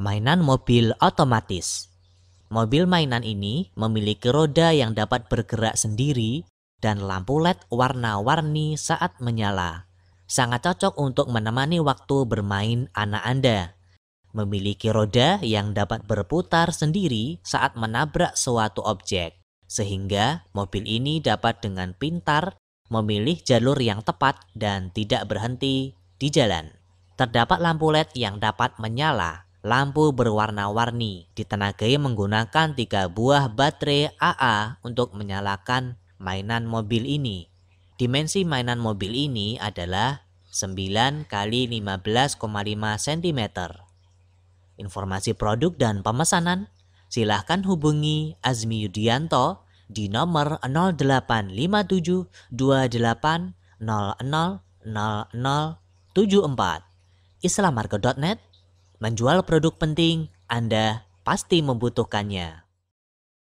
mainan mobil otomatis. Mobil mainan ini memiliki roda yang dapat bergerak sendiri dan lampu LED warna-warni saat menyala. Sangat cocok untuk menemani waktu bermain anak Anda. Memiliki roda yang dapat berputar sendiri saat menabrak suatu objek, sehingga mobil ini dapat dengan pintar memilih jalur yang tepat dan tidak berhenti di jalan. Terdapat lampu LED yang dapat menyala Lampu berwarna-warni ditenagai menggunakan tiga buah baterai AA untuk menyalakan mainan mobil ini. Dimensi mainan mobil ini adalah 9 kali 15,5 cm. Informasi produk dan pemesanan silahkan hubungi Azmi Yudianto di nomor 0857 islamarga.net menjual produk penting, Anda pasti membutuhkannya.